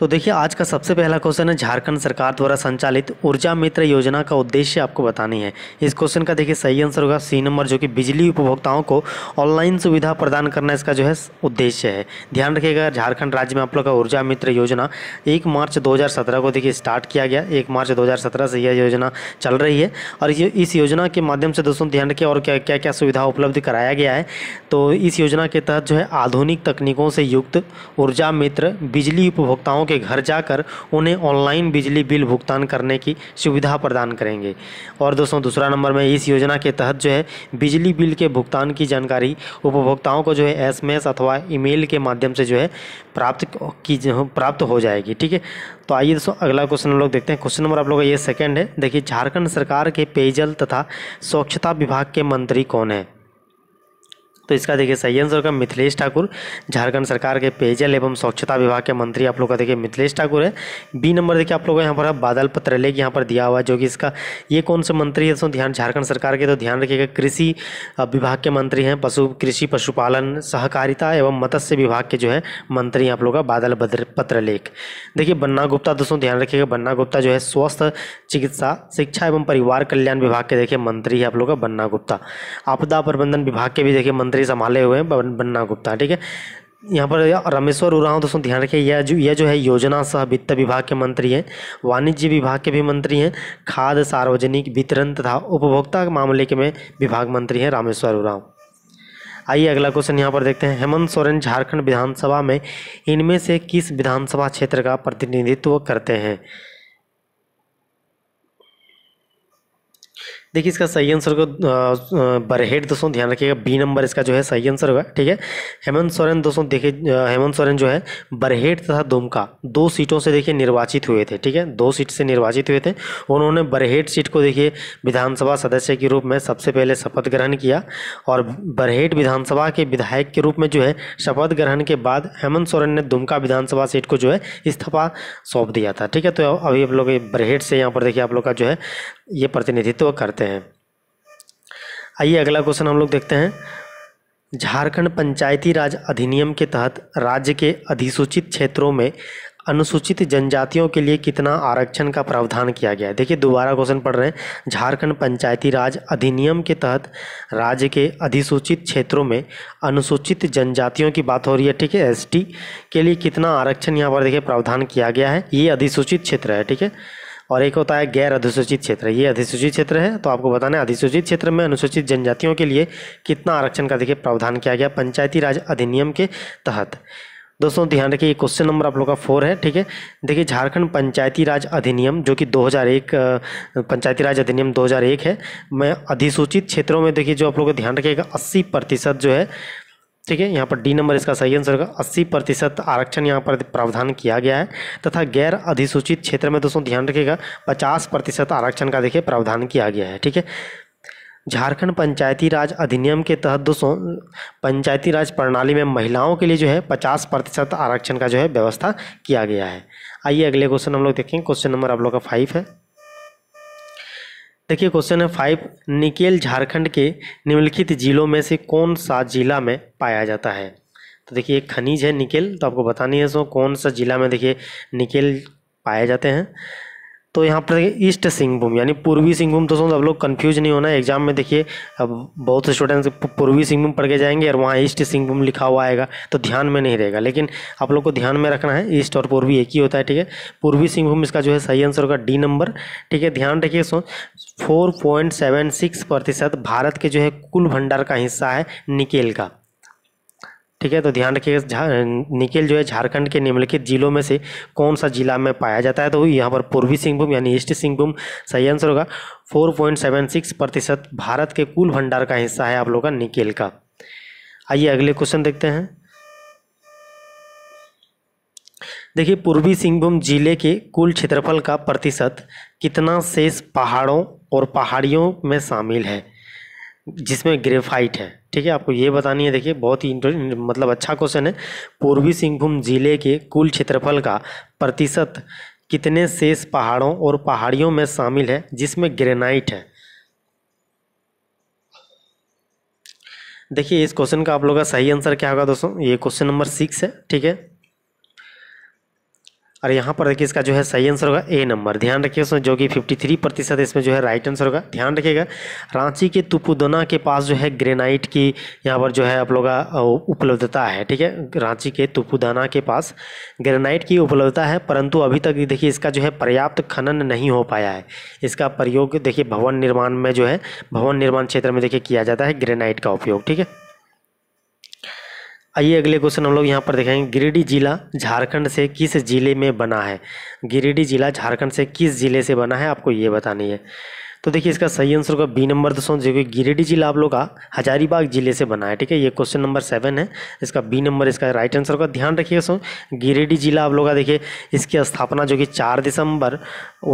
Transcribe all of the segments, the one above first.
तो देखिए आज का सबसे पहला क्वेश्चन है झारखंड सरकार द्वारा संचालित ऊर्जा मित्र योजना का उद्देश्य आपको बतानी है इस क्वेश्चन का देखिए सही आंसर होगा सी नंबर जो कि बिजली उपभोक्ताओं को ऑनलाइन सुविधा प्रदान करना इसका जो है उद्देश्य है ध्यान रखिएगा झारखंड राज्य में आप लोग का ऊर्जा मित्र योजना एक मार्च दो को देखिए स्टार्ट किया गया एक मार्च दो से यह योजना चल रही है और इस योजना के माध्यम से दोस्तों ध्यान रखिए और क्या क्या क्या सुविधा उपलब्ध कराया गया है तो इस योजना के तहत जो है आधुनिक तकनीकों से युक्त ऊर्जा मित्र बिजली उपभोक्ताओं के घर जाकर उन्हें ऑनलाइन बिजली बिल भुगतान करने की सुविधा प्रदान करेंगे और दोस्तों दूसरा नंबर में इस योजना के तहत जो है बिजली बिल के भुगतान की जानकारी उपभोक्ताओं को जो है एस अथवा मेल के माध्यम से जो है प्राप्त की प्राप्त हो जाएगी ठीक है तो आइए दोस्तों अगला क्वेश्चन हम लोग देखते हैं क्वेश्चन नंबर आप लोगों का ये सेकेंड है देखिए झारखंड सरकार के पेयजल तथा स्वच्छता विभाग के मंत्री कौन है तो इसका देखिए सही आंसर होगा मिथिलेश ठाकुर झारखंड सरकार के पेयजल एवं स्वच्छता विभाग के मंत्री आप लोग का देखिए मिथिलेश ठाकुर है बी नंबर देखिए आप लोग यहाँ पर बादल पत्र लेख यहाँ पर दिया हुआ है जो कि इसका ये कौन से मंत्री है दोस्तों ध्यान झारखंड सरकार के तो ध्यान रखिएगा कृषि विभाग के मंत्री हैं पशु कृषि पशुपालन सहकारिता एवं मत्स्य विभाग के जो है मंत्री आप लोग का बादल पत्र लेख देखिए बन्ना गुप्ता दोस्तों ध्यान रखिएगा बन्ना गुप्ता जो है स्वस्थ चिकित्सा शिक्षा एवं परिवार कल्याण विभाग के देखिए मंत्री है आप लोग का बन्ना गुप्ता आपदा प्रबंधन विभाग के भी देखिए मंत्री मंत्री संभाले हुए हैं बन्ना गुप्ता ठीक है यहाँ पर रामेश्वर उरांव दोस्तों ध्यान रखिए यह जो यह जो है योजना सह वित्त विभाग के मंत्री हैं वाणिज्य विभाग के भी मंत्री हैं खाद सार्वजनिक वितरण तथा उपभोक्ता मामले के में विभाग मंत्री हैं रामेश्वर उरांव आइए अगला क्वेश्चन यहाँ पर देखते हैं हेमंत सोरेन झारखंड विधानसभा में इनमें से किस विधानसभा क्षेत्र का प्रतिनिधित्व करते हैं देखिए इसका सही आंसर को बरहेट दोस्तों ध्यान रखिएगा बी नंबर इसका जो है सही आंसर होगा ठीक है हेमंत सोरेन दोस्तों देखिए हेमंत सोरेन जो है बरहेट तथा दुमका दो सीटों से देखिए निर्वाचित हुए थे ठीक है दो सीट से निर्वाचित हुए थे उन्होंने बरहेट सीट को देखिए विधानसभा सदस्य के रूप में सबसे पहले शपथ ग्रहण किया और बरहेट विधानसभा के विधायक के रूप में जो है शपथ ग्रहण के बाद हेमंत सोरेन ने दुमका विधानसभा सीट को जो है इस्तीफा सौंप दिया था ठीक है तो अभी आप लोग बरहेट से यहाँ पर देखिए आप लोग का जो है ये प्रतिनिधित्व करते हैं आइए अगला क्वेश्चन हम लोग देखते हैं झारखंड पंचायती राज अधिनियम के तहत राज्य के अधिसूचित क्षेत्रों में अनुसूचित जनजातियों के लिए कितना आरक्षण का प्रावधान किया गया है देखिए दोबारा क्वेश्चन पढ़ रहे हैं झारखंड पंचायती राज अधिनियम के तहत राज्य के अधिसूचित क्षेत्रों में अनुसूचित जनजातियों की बात हो रही है ठीक है एसटी के लिए कितना आरक्षण यहाँ पर देखिए प्रावधान किया गया है ये अधिसूचित क्षेत्र है ठीक है और एक होता है गैर अधिसूचित क्षेत्र ये अधिसूचित क्षेत्र है तो आपको बताना है अधिसूचित क्षेत्र में अनुसूचित जनजातियों के लिए कितना आरक्षण का देखिए प्रावधान किया गया पंचायती राज अधिनियम के तहत दोस्तों ध्यान रखिए क्वेश्चन नंबर आप लोग का फोर है ठीक है देखिए झारखंड पंचायती राज अधिनियम जो कि 2001 पंचायती राज अधिनियम 2001 है मैं अधिसूचित क्षेत्रों में देखिए जो आप लोग ध्यान रखिएगा 80 प्रतिशत जो है ठीक है यहाँ पर डी नंबर इसका सही आंसर होगा अस्सी प्रतिशत आरक्षण यहाँ पर प्रावधान किया गया है तथा गैर अधिसूचित क्षेत्र में दोस्तों ध्यान रखिएगा पचास प्रतिशत आरक्षण का देखिए प्रावधान किया गया है ठीक है झारखंड पंचायती राज अधिनियम के तहत दोस्तों पंचायती राज प्रणाली में महिलाओं के लिए जो है पचास प्रतिशत आरक्षण का जो है व्यवस्था किया गया है आइए अगले क्वेश्चन हम लोग देखें क्वेश्चन नंबर आप लोग का फाइव है देखिए क्वेश्चन है फाइव निकेल झारखंड के निम्नलिखित जिलों में से कौन सा जिला में पाया जाता है तो देखिए एक खनिज है निकेल तो आपको बतानी है सो कौन सा जिला में देखिए निकेल पाए जाते हैं तो यहाँ पर ईस्ट सिंहभूम यानी पूर्वी सिंहभूम तो दोस्तों अब लोग कन्फ्यूज नहीं होना एग्जाम में देखिए अब बहुत से स्टूडेंट्स पूर्वी सिंहभूम पढ़ के जाएंगे और वहाँ ईस्ट सिंहभूम लिखा हुआ आएगा तो ध्यान में नहीं रहेगा लेकिन आप लोग को ध्यान में रखना है ईस्ट और पूर्वी एक ही होता है ठीक है पूर्वी सिंहभूम इसका जो है सही आंसर होगा डी नंबर ठीक है ध्यान रखिए so four point seven six प्रतिशत भारत के जो है कुल भंडार का हिस्सा है निकेल का ठीक है तो ध्यान रखिएगा निकेल जो है झारखंड के निम्नलिखित जिलों में से कौन सा जिला में पाया जाता है तो यहाँ पर पूर्वी सिंहभूम यानी ईस्ट सिंहभूम सही आंसर होगा 4.76 प्रतिशत भारत के कुल भंडार का हिस्सा है आप लोगों का निकेल का आइए अगले क्वेश्चन देखते हैं देखिए पूर्वी सिंहभूम जिले के कुल क्षेत्रफल का प्रतिशत कितना शेष पहाड़ों और पहाड़ियों में शामिल है जिसमें ग्रेफाइट है ठीक है आपको ये बतानी है देखिए बहुत ही मतलब अच्छा क्वेश्चन है पूर्वी सिंहभूम जिले के कुल क्षेत्रफल का प्रतिशत कितने शेष पहाड़ों और पहाड़ियों में शामिल है जिसमें ग्रेनाइट है देखिए इस क्वेश्चन का आप लोगों का सही आंसर क्या होगा दोस्तों ये क्वेश्चन नंबर सिक्स है ठीक है और यहाँ पर देखिए इसका जो है सही आंसर होगा ए नंबर ध्यान रखिए उसमें जो कि 53 प्रतिशत इसमें जो है राइट आंसर होगा ध्यान रखिएगा रांची के तुपुदना के पास जो है ग्रेनाइट की यहाँ पर जो है आप लोग उपलब्धता है ठीक है रांची के तुपुदना के पास ग्रेनाइट की उपलब्धता है परंतु अभी तक देखिए इसका जो है पर्याप्त खनन नहीं हो पाया है इसका प्रयोग देखिए भवन निर्माण में जो है भवन निर्माण क्षेत्र में देखिए किया जाता है ग्रेनाइट का उपयोग ठीक है आइए अगले क्वेश्चन हम लोग यहाँ पर देखेंगे गिरिडीह जिला झारखंड से किस जिले में बना है गिरिडीह जिला झारखंड से किस जिले से बना है आपको ये बतानी है तो देखिए इसका सही आंसर होगा बी नंबर दोस्तों जो कि गिरिडीह जिला आप लोग का हजारीबाग जिले से बना है ठीक है ये क्वेश्चन नंबर सेवन है इसका बी नंबर इसका राइट आंसर होगा ध्यान रखिए दोस्तों गिरिडीह जिला आप लोग का देखिए इसकी स्थापना जो कि चार दिसंबर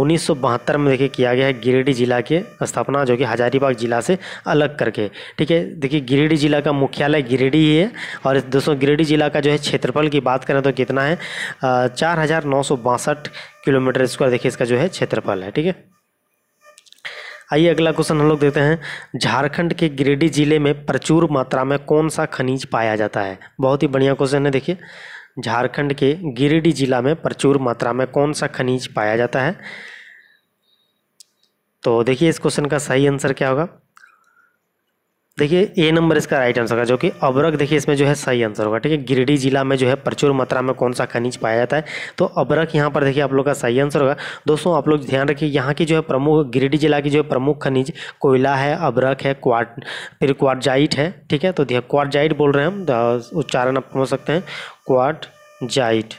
उन्नीस में देखिए किया गया है गिरिडीह जिला की स्थापना जो कि हजारीबाग जिला से अलग करके ठीक है देखिए गिरिडीह जिला का मुख्यालय गिरिडीह ही है और दोस्तों गिरिडीह जिला का जो है क्षेत्रफल की बात करें तो कितना है चार किलोमीटर स्क्वायर देखिए इसका जो है क्षेत्रफल है ठीक है आइए अगला क्वेश्चन हम लोग देते हैं झारखंड के गिरिडीह जिले में प्रचुर मात्रा में कौन सा खनिज पाया जाता है बहुत ही बढ़िया क्वेश्चन है देखिए झारखंड के गिरिडीह जिला में प्रचुर मात्रा में कौन सा खनिज पाया जाता है तो देखिए इस क्वेश्चन का सही आंसर क्या होगा देखिए ए नंबर इसका राइट आंसर होगा जो कि अबरक देखिए इसमें जो है सही आंसर होगा ठीक है गिरिडीह जिला में जो है प्रचुर मात्रा में कौन सा खनिज पाया जाता है तो अबरक यहाँ पर देखिए आप लोग का सही आंसर होगा दोस्तों आप लोग ध्यान रखिए यहाँ की जो है प्रमुख गिरिडीह जिला की जो है प्रमुख खनिज कोयला है अबरक है क्वाट फिर क्वारजाइट है ठीक है तो क्वारजाइट बोल रहे हैं हम उच्चारण आप समझ सकते हैं क्वाट जाइट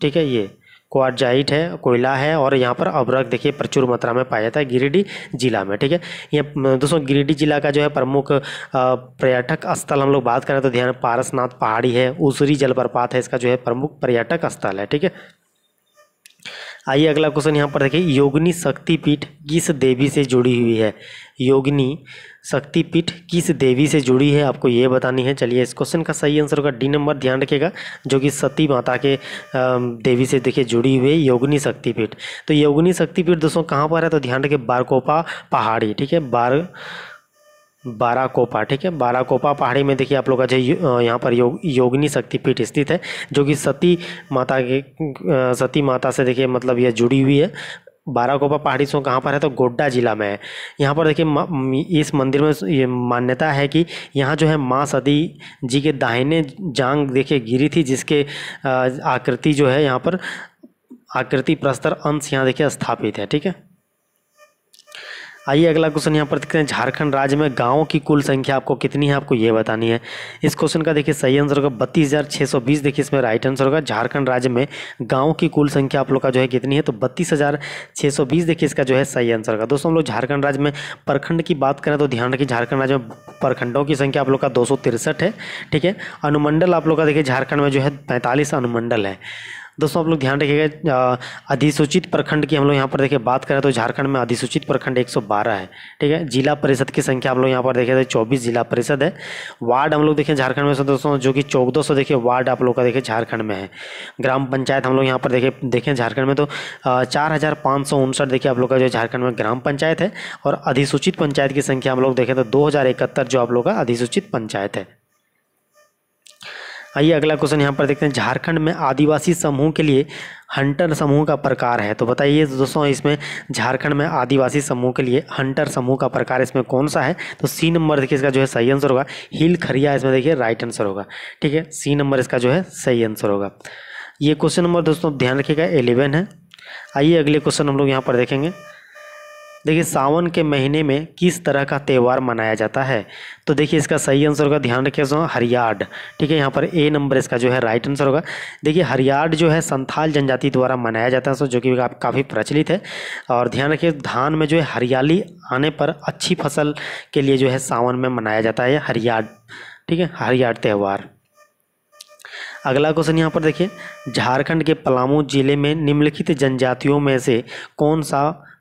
ठीक है ये क्वारजाइट है कोयला है और यहाँ पर अबरक देखिए प्रचुर मात्रा में पाया जाता है गिरिडीह जिला में ठीक है ये दोस्तों गिरिडीह जिला का जो है प्रमुख पर्यटक स्थल हम लोग बात करें तो ध्यान पारसनाथ पहाड़ी है उसरी जलप्रपात है इसका जो है प्रमुख पर्यटक स्थल है ठीक है आइए अगला क्वेश्चन यहाँ पर देखिए योगिनी शक्तिपीठ किस देवी से जुड़ी हुई है योगिनी शक्तिपीठ किस देवी से जुड़ी है आपको ये बतानी है चलिए इस क्वेश्चन का सही आंसर होगा डी नंबर ध्यान रखिएगा जो कि सती माता के देवी से देखिए जुड़ी हुई है योगिनी शक्तिपीठ तो योगिनी शक्तिपीठ दोस्तों कहाँ पर है तो ध्यान रखिए बारकोपा पहाड़ी ठीक है बार बाराकोपा ठीक है बाराकोपा पहाड़ी में देखिए आप लोग का जो यहाँ पर योग योगिनी शक्तिपीठ स्थित है जो कि सती माता के सती माता से देखिए मतलब यह जुड़ी हुई है बाराकोपा पहाड़ी सौ कहाँ पर है तो गोड्डा जिला में है यहाँ पर देखिए इस मंदिर में ये मान्यता है कि यहाँ जो है माँ सदी जी के दाहिने जांग देखिए गिरी थी जिसके आकृति जो है यहाँ पर आकृति प्रस्तर अंश यहाँ देखिए स्थापित है ठीक है आइए अगला क्वेश्चन यहाँ पर देखते हैं झारखंड राज्य में गाँव की कुल संख्या आपको कितनी है आपको ये बतानी है इस क्वेश्चन का देखिए सही आंसर होगा बत्तीस हज़ार छः सौ बीस देखिए इसमें राइट आंसर होगा झारखंड राज्य में गाँव की कुल संख्या आप लोग का जो है कितनी है तो बत्तीस हज़ार छः सौ बीस देखिए इसका जो है सही आंसर होगा दोस्तों हम लोग झारखंड राज्य में प्रखंड की बात करें तो ध्यान रखिए झारखंड राज्य में प्रखंडों की संख्या आप लोग का दो है ठीक है अनुमंडल आप लोग का देखिए झारखंड में जो है पैंतालीस अनुमंडल है दोस्तों आप लोग ध्यान रखिएगा अधिसूचित प्रखंड की हम लोग यहाँ पर देखिए बात करें तो झारखंड में अधिसूचित प्रखंड 112 है ठीक है जिला परिषद की संख्या हम लोग यहाँ पर देखें तो चौबीस जिला परिषद है वार्ड हम लोग देखें झारखंड में दोस्तों जो कि चौदह सौ देखिए वार्ड आप लोग का देखिए झारखंड में है ग्राम पंचायत हम लोग यहाँ पर देखें देखें झारखंड में तो चार हज़ार पाँच सौ उनसठ देखिए आप लोग का जो झारखंड में ग्राम पंचायत है और अधिसूचित पंचायत की संख्या हम लोग देखें तो दो हज़ार इकहत्तर जो आप लोग का अधिसूचित पंचायत है आइए अगला क्वेश्चन यहाँ पर देखते हैं झारखंड में आदिवासी समूह के लिए हंटर समूह का प्रकार है तो बताइए दोस्तों इसमें झारखंड में आदिवासी समूह के लिए हंटर समूह का प्रकार इसमें कौन सा है तो सी नंबर देखिए इसका जो है सही आंसर होगा हिल खरिया इसमें देखिए राइट आंसर होगा ठीक है सी नंबर इसका जो है सही आंसर होगा ये क्वेश्चन नंबर दोस्तों ध्यान रखिएगा एलेवन है आइए अगले क्वेश्चन हम लोग यहाँ पर देखेंगे देखिए सावन के महीने में किस तरह का त्यौहार मनाया जाता है तो देखिए इसका सही आंसर होगा ध्यान रखिए हरियाड ठीक है यहाँ पर ए नंबर इसका जो है राइट आंसर होगा देखिए हरियाड जो है संथाल जनजाति द्वारा मनाया जाता है जो कि काफ़ी प्रचलित है और ध्यान रखिए धान में जो है हरियाली आने पर अच्छी फसल के लिए जो है सावन में मनाया जाता है हरियाड ठीक है हरियाड त्यौहार अगला क्वेश्चन यहाँ पर देखिए झारखंड के पलामू जिले में निम्नलिखित जनजातियों में से कौन सा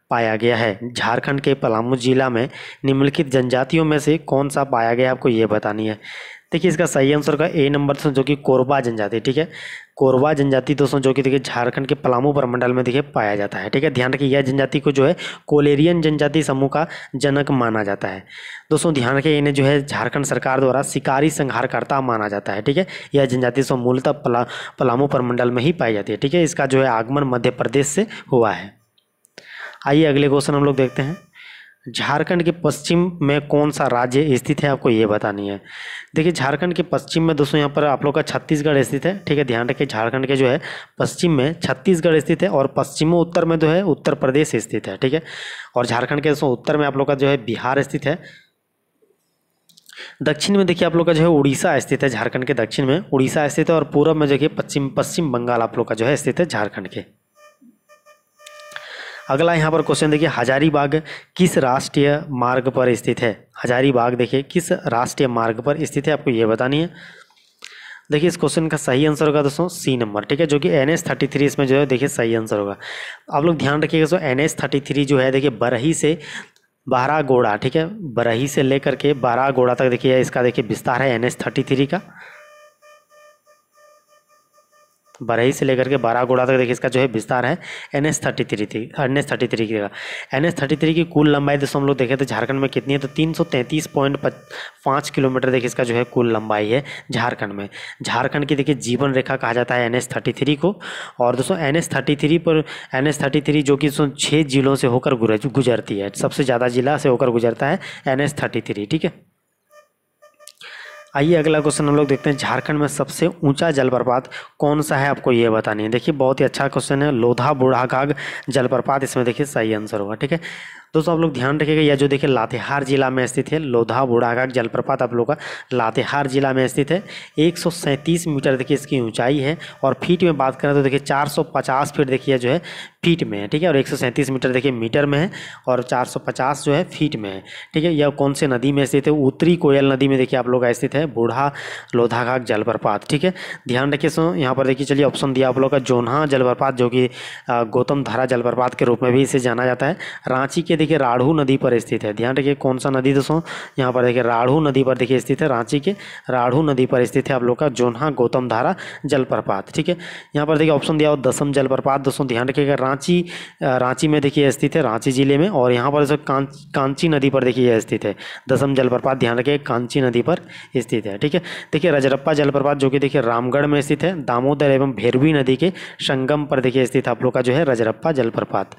पाया गया है झारखंड के पलामू जिला में निम्नलिखित जनजातियों में से कौन सा पाया गया आपको ये बतानी है देखिए इसका सही आंसर का ए नंबर दोस्तों जो कि कोरबा जनजाति ठीक है कोरबा जनजाति दोस्तों जो कि देखिए झारखंड के पलामू प्रमंडल में देखिए पाया जाता है ठीक है ध्यान रखिए यह जनजाति को जो है कोलेरियन जनजाति समूह का जनक माना जाता है दोस्तों ध्यान रखिए इन्हें जो है झारखंड सरकार द्वारा शिकारी संहारकर्ता माना जाता है ठीक है यह जनजाति सो मूलतः पला, पलामू प्रमंडल में ही पाई जाती है ठीक है इसका जो है आगमन मध्य प्रदेश से हुआ है आइए अगले क्वेश्चन हम लोग देखते हैं झारखंड के पश्चिम में कौन सा राज्य स्थित है आपको ये बतानी है देखिए झारखंड के पश्चिम में दोस्तों यहाँ पर आप लोग का छत्तीसगढ़ स्थित है ठीक है ध्यान रखिए झारखंड के जो है पश्चिम में छत्तीसगढ़ स्थित है और पश्चिमों उत्तर में जो है उत्तर प्रदेश स्थित है ठीक है और झारखंड के दोस्तों उत्तर में आप लोग का जो है बिहार स्थित है दक्षिण में देखिए आप लोग का जो है उड़ीसा स्थित है झारखंड के दक्षिण में उड़ीसा स्थित है और पूर्व में देखिए पश्चिम पश्चिम बंगाल आप लोग का जो है स्थित है झारखंड के अगला यहाँ पर क्वेश्चन देखिए हजारीबाग किस राष्ट्रीय मार्ग पर स्थित है हजारीबाग देखिए किस राष्ट्रीय मार्ग पर स्थित है आपको ये बतानी है देखिए इस क्वेश्चन का सही आंसर होगा दोस्तों सी नंबर ठीक है जो कि एन एस थर्टी थ्री इसमें जो है देखिए सही आंसर होगा आप लोग ध्यान रखिएगा दोस्तों एन एस थर्टी थ्री जो है देखिए बरही से बारह गोड़ा ठीक है बरही से लेकर के बारह गोड़ा तक देखिए इसका देखिए विस्तार है एन एस थर्टी थ्री का बरही से लेकर के बारागोड़ा तक देखिए इसका जो है विस्तार है एन एस थर्टी थ्री थी एन एस थर्टी थ्री की एन एस थर्टी थ्री की कुल लंबाई दोस्तों हम लोग देखें तो झारखंड में कितनी है तो तीन सौ तैंतीस पॉइंट पाँच किलोमीटर देखिए इसका जो है कुल लंबाई है झारखंड में झारखंड की देखिए जीवन रेखा कहा जाता है एन एस थर्टी थ्री को और दोस्तों एन एस थर्टी थ्री पर एन एस थर्टी थ्री जो कि दोस्तों छः जिलों से होकर गुजरती है सबसे ज़्यादा जिला से होकर गुजरता है एन एस थर्टी थ्री ठीक है आइए अगला क्वेश्चन हम लोग देखते हैं झारखंड में सबसे ऊंचा जलप्रपात कौन सा है आपको ये बतानी है देखिए बहुत ही अच्छा क्वेश्चन है लोधा बूढ़ाघाग जलप्रपात इसमें देखिए सही आंसर होगा ठीक है दोस्तों आप लोग ध्यान रखिएगा यह जो देखिए लातेहार जिला में स्थित है लोधा बुढ़ाघाट जलप्रपात आप लोग का लातेहार जिला में स्थित है एक मीटर देखिए इसकी ऊंचाई है और फीट में बात करें तो देखिए 450 फीट देखिए जो है फीट में है ठीक है और एक मीटर देखिए मीटर में है और 450 जो है फीट में है ठीक है यह कौन से नदी में स्थित है उत्तरी कोयल नदी में देखिए आप लोग का स्थित है बूढ़ा लोधाघाट जलप्रपात ठीक है ध्यान रखिए सो यहाँ पर देखिए चलिए ऑप्शन दिया आप लोग का जोनहा जलप्रपात जो कि गौतम धारा जलप्रपात के रूप में भी इसे जाना जाता है रांची के देखिए राढ़ू नदी पर स्थित है ध्यान रखिए कौन सा नदी दोस्तों यहाँ पर देखिए राढ़ू नदी पर देखिए स्थित है रांची के राढ़ू नदी पर स्थित है आप लोग का जोन्हा गौतम धारा जलप्रपात ठीक है यहाँ पर देखिए ऑप्शन दिया हो दसम जलप्रपात दोस्तों ध्यान रखिएगा रांची रांची में देखिए स्थित है रांची जिले में और यहाँ पर दोस्तों कांची नदी पर देखिए यह स्थित है दसम जलप्रपात ध्यान रखिए कांची नदी पर स्थित है ठीक है देखिए रजरप्पा जलप्रपात जो कि देखिए रामगढ़ में स्थित है दामोदर एवं भैरवी नदी के संगम पर देखिए स्थित आप लोग का जो है रजरप्पा जलप्रपात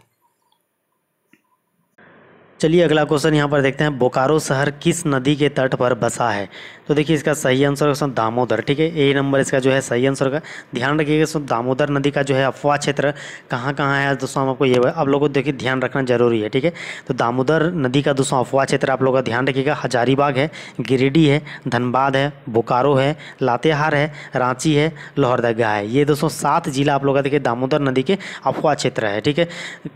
चलिए अगला क्वेश्चन यहाँ पर देखते हैं बोकारो शहर किस नदी के तट पर बसा है तो देखिए इसका सही आंसर क्वेश्चन दामोदर ठीक है ए नंबर इसका जो है सही आंसर का ध्यान रखिएगा दामोदर नदी का जो है अफवाह क्षेत्र कहाँ कहाँ है दोस्तों हम आपको ये आप लोगों को देखिए ध्यान रखना जरूरी है ठीक है तो दामोदर नदी का दोस्तों अफवाह क्षेत्र आप लोग का ध्यान रखिएगा हजारीबाग है गिरिडीह है धनबाद है बोकारो है लातेहार है रांची है लोहरदगा है ये दोस्तों सात जिला आप लोग का देखिए दामोदर नदी के अफवाह क्षेत्र है ठीक है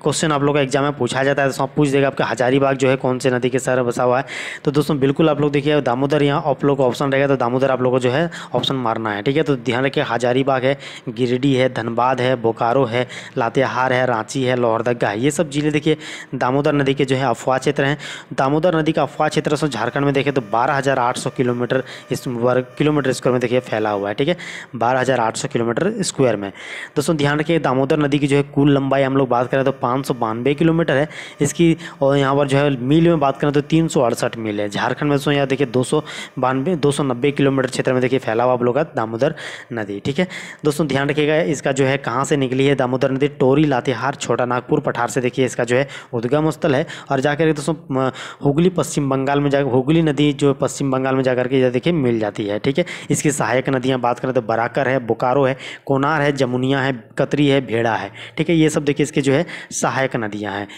क्वेश्चन आप लोग का एग्जाम में पूछा जाता है दोस्तों पूछ देगा आपका हजारी हजारीबाग जो है कौन से नदी के सहारे बसा हुआ है तो दोस्तों बिल्कुल आप लोग देखिए दामोदर यहाँ आप लोग ऑप्शन रहेगा तो दामोदर आप लोगों को जो है ऑप्शन मारना है ठीक है तो ध्यान रखिए हजारीबाग है गिरिडीह है धनबाद है बोकारो है लातेहार है रांची है लोहरदगा है ये सब जिले देखिए दामोदर नदी के जो है अफवाह क्षेत्र हैं दामोदर नदी का अफवाह क्षेत्र सो झारखंड में देखें तो बारह किलोमीटर इस वर्ग किलोमीटर स्क्वायर में देखिए फैला हुआ है ठीक है बारह किलोमीटर स्क्वायर में दोस्तों ध्यान रखिए दामोदर नदी की जो है कुल लंबाई हम लोग बात करें तो पाँच किलोमीटर है इसकी और यहाँ पर और जो है मील में बात करें तो तीन सौ अड़सठ मील है झारखंड में सो यहाँ देखिए दो सौ बानवे दो सौ नब्बे किलोमीटर क्षेत्र में देखिए फैला हुआ आप लोग का दामोदर नदी ठीक है दोस्तों ध्यान रखिएगा इसका जो है कहाँ से निकली है दामोदर नदी टोरी लातेहार छोटा नागपुर पठार से देखिए इसका जो है उद्गम स्थल है और जाकर दोस्तों हुगली पश्चिम बंगाल में जाकर हुगली नदी जो पश्चिम बंगाल में जाकर के देखिए मिल जाती है ठीक है इसकी सहायक नदियाँ बात करें तो बराकर है बोकारो है कोनार है जमुनिया है कतरी है भेड़ा है ठीक है ये सब देखिए इसके जो है सहायक नदियाँ हैं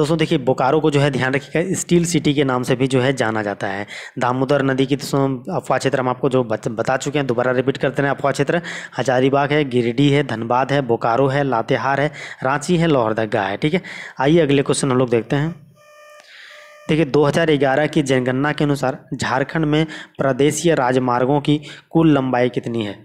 दोस्तों देखिए बोकारो को जो है ध्यान रखिएगा स्टील सिटी के नाम से भी जो है जाना जाता है दामोदर नदी की दोस्तों अफवाह क्षेत्र हम आपको जो बता चुके हैं दोबारा रिपीट करते हैं अफवाह क्षेत्र हजारीबाग है गिरिडीह है धनबाद है बोकारो है लातेहार है रांची है लोहरदगा है ठीक है आइए अगले क्वेश्चन हम लोग देखते हैं देखिए 2011 की जनगणना के अनुसार झारखंड में प्रदेशीय राजमार्गों की कुल लंबाई कितनी है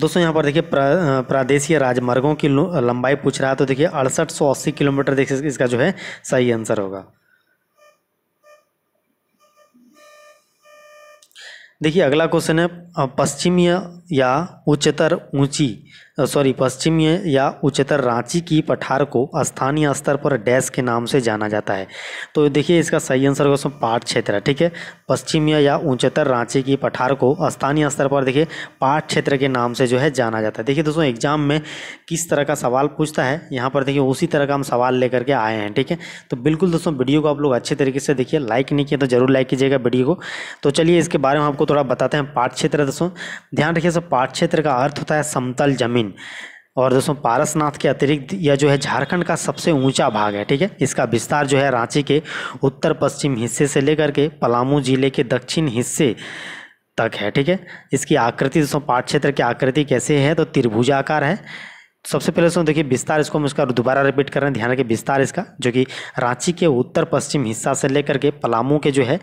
दोस्तों यहाँ पर देखिए प्रा, प्रादेशीय राजमार्गों की लंबाई पूछ रहा है तो देखिए अड़सठ सौ अस्सी किलोमीटर देखिए इसका जो है सही आंसर होगा देखिए अगला क्वेश्चन है पश्चिमी या उच्चतर ऊंची सॉरी पश्चिमी या उच्चतर रांची की पठार को स्थानीय स्तर पर डैश के नाम से जाना जाता है तो देखिए इसका सही आंसर होगा उसमें पाठ क्षेत्र ठीक है पश्चिमी या उच्चतर रांची की पठार को स्थानीय स्तर पर देखिए पाठ क्षेत्र के नाम से जो है जाना जाता है देखिए दोस्तों एग्जाम में किस तरह का सवाल पूछता है यहाँ पर देखिए उसी तरह का हम सवाल लेकर के आए हैं ठीक है तो बिल्कुल दोस्तों वीडियो को आप लोग अच्छे तरीके से देखिए लाइक नहीं किया तो जरूर लाइक कीजिएगा वीडियो को तो चलिए इसके बारे में आपको थोड़ा बताते हैं पाठ क्षेत्र दोस्तों ध्यान रखिए सर पाठ क्षेत्र का अर्थ होता है समतल जमीन ज़मीन और दोस्तों पारसनाथ के अतिरिक्त यह जो है झारखंड का सबसे ऊंचा भाग है ठीक है इसका विस्तार जो है रांची के उत्तर पश्चिम हिस्से से लेकर के पलामू जिले के दक्षिण हिस्से तक है ठीक है इसकी आकृति दोस्तों पाठ क्षेत्र की आकृति कैसे है तो त्रिभुजाकार है सबसे पहले उसमें देखिए विस्तार इसको हम इसका दोबारा रिपीट कर रहे हैं ध्यान रखिए विस्तार इसका जो कि रांची के उत्तर पश्चिम हिस्सा से लेकर के पलामू के जो है